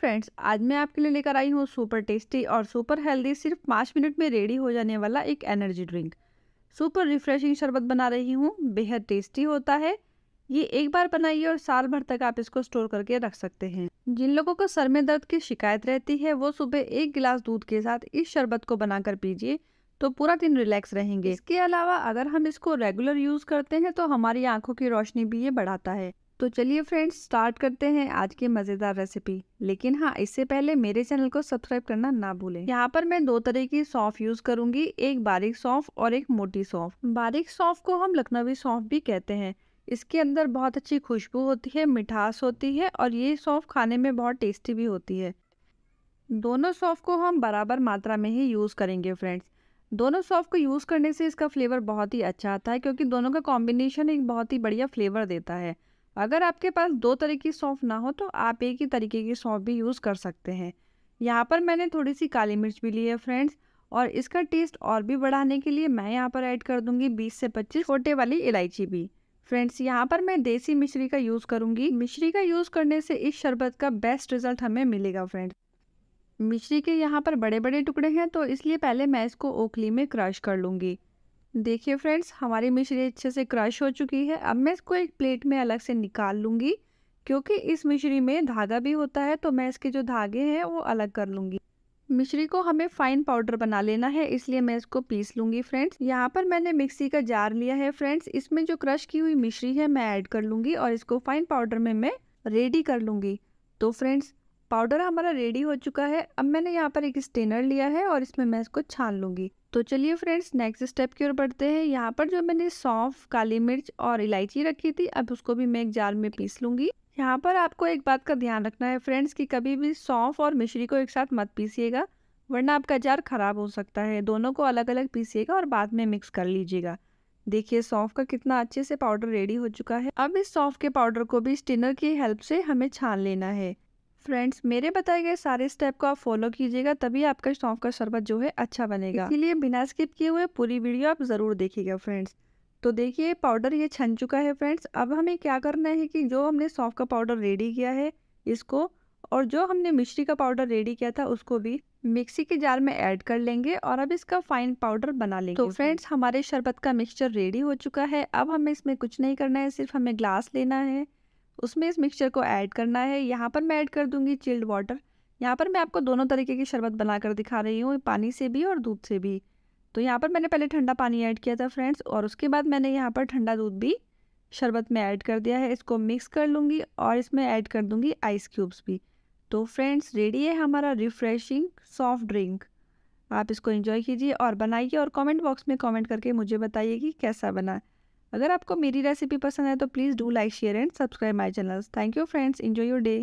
friends आज मैं आपके लिए लेकर आई हूँ सुपर टेस्टी और सुपर हेल्दी सिर्फ पाँच मिनट में रेडी हो जाने वाला एक एनर्जी ड्रिंक सुपर रिफ्रेशिंग शरबत बना रही हूँ बेहद टेस्टी होता है ये एक बार बनाइए और साल भर तक आप इसको स्टोर करके रख सकते हैं जिन लोगों को सर में दर्द की शिकायत रहती है वो सुबह एक गिलास दूध के साथ इस शरबत को बनाकर पीजिए तो पूरा दिन रिलैक्स रहेंगे इसके अलावा अगर हम इसको रेगुलर यूज़ करते हैं तो हमारी आंखों की रोशनी भी ये बढ़ाता है तो चलिए फ्रेंड्स स्टार्ट करते हैं आज की मज़ेदार रेसिपी लेकिन हाँ इससे पहले मेरे चैनल को सब्सक्राइब करना ना भूलें यहाँ पर मैं दो तरह की सौंफ यूज़ करूँगी एक बारीक सौंफ और एक मोटी सौंफ बारीक सौंफ को हम लखनवी सौंफ भी कहते हैं इसके अंदर बहुत अच्छी खुशबू होती है मिठास होती है और ये सौंफ खाने में बहुत टेस्टी भी होती है दोनों सौंफ को हम बराबर मात्रा में ही यूज़ करेंगे फ्रेंड्स दोनों सौफ को यूज़ करने से इसका फ्लेवर बहुत ही अच्छा आता है क्योंकि दोनों का कॉम्बिनेशन एक बहुत ही बढ़िया फ्लेवर देता है अगर आपके पास दो तरह की सौंफ ना हो तो आप एक ही तरीके की सौंफ भी यूज़ कर सकते हैं यहाँ पर मैंने थोड़ी सी काली मिर्च भी ली है फ्रेंड्स और इसका टेस्ट और भी बढ़ाने के लिए मैं यहाँ पर ऐड कर दूँगी बीस से पच्चीस छोटे वाली इलायची भी फ्रेंड्स यहाँ पर मैं देसी मिश्री का यूज़ करूँगी मिश्री का यूज़ करने से इस शरबत का बेस्ट रिजल्ट हमें मिलेगा फ्रेंड्स मिश्री के यहाँ पर बड़े बड़े टुकड़े हैं तो इसलिए पहले मैं इसको ओखली में क्रश कर लूँगी देखिए फ्रेंड्स हमारी मिश्री अच्छे से क्रश हो चुकी है अब मैं इसको एक प्लेट में अलग से निकाल लूँगी क्योंकि इस मिश्री में धागा भी होता है तो मैं इसके जो धागे हैं वो अलग कर लूँगी मिश्री को हमें फाइन पाउडर बना लेना है इसलिए मैं इसको पीस लूँगी फ्रेंड्स यहाँ पर मैंने मिक्सी का जार लिया है फ्रेंड्स इसमें जो क्रश की हुई मिश्री है मैं ऐड कर लूँगी और इसको फाइन पाउडर में मैं रेडी कर लूँगी तो फ्रेंड्स पाउडर हमारा रेडी हो चुका है अब मैंने यहाँ पर एक स्टेनर लिया है और इसमें मैं इसको छान लूँगी तो चलिए फ्रेंड्स नेक्स्ट स्टेप की ओर बढ़ते हैं यहाँ पर जो मैंने सौंफ काली मिर्च और इलायची रखी थी अब उसको भी मैं एक जार में पीस लूंगी यहाँ पर आपको एक बात का ध्यान रखना है फ्रेंड्स कि कभी भी सौंफ और मिश्री को एक साथ मत पीसीएगा वरना आपका जार ख़राब हो सकता है दोनों को अलग अलग पीसीएगा और बाद में मिक्स कर लीजिएगा देखिए सौंफ का कितना अच्छे से पाउडर रेडी हो चुका है अब इस सौंफ के पाउडर को भी स्टिनर की हेल्प से हमें छान लेना है फ्रेंड्स मेरे बताए गए सारे स्टेप को आप फॉलो कीजिएगा तभी आपका सौंफ का शरबत जो है अच्छा बनेगा इसीलिए बिना स्किप किए हुए पूरी वीडियो आप ज़रूर देखिएगा फ्रेंड्स तो देखिए पाउडर ये छन चुका है फ्रेंड्स अब हमें क्या करना है कि जो हमने सौंफ का पाउडर रेडी किया है इसको और जो हमने मिश्री का पाउडर रेडी किया था उसको भी मिक्सी के जार में ऐड कर लेंगे और अब इसका फाइन पाउडर बना लेंगे तो फ्रेंड्स हमारे शरबत का मिक्सचर रेडी हो चुका है अब हमें इसमें कुछ नहीं करना है सिर्फ हमें ग्लास लेना है उसमें इस मिक्सचर को ऐड करना है यहाँ पर मैं ऐड कर दूँगी चिल्ड वाटर यहाँ पर मैं आपको दोनों तरीके की शरबत बना कर दिखा रही हूँ पानी से भी और दूध से भी तो यहाँ पर मैंने पहले ठंडा पानी ऐड किया था फ्रेंड्स और उसके बाद मैंने यहाँ पर ठंडा दूध भी शरबत में ऐड कर दिया है इसको मिक्स कर लूँगी और इसमें ऐड कर दूँगी आइस क्यूब्स भी तो फ्रेंड्स रेडी है हमारा रिफ़्रेशिंग सॉफ्ट ड्रिंक आप इसको एंजॉय कीजिए और बनाइए और कमेंट बॉक्स में कमेंट करके मुझे बताइए कि कैसा बना अगर आपको मेरी रेसिपी पसंद है तो please do like share and subscribe my channel thank you friends enjoy your day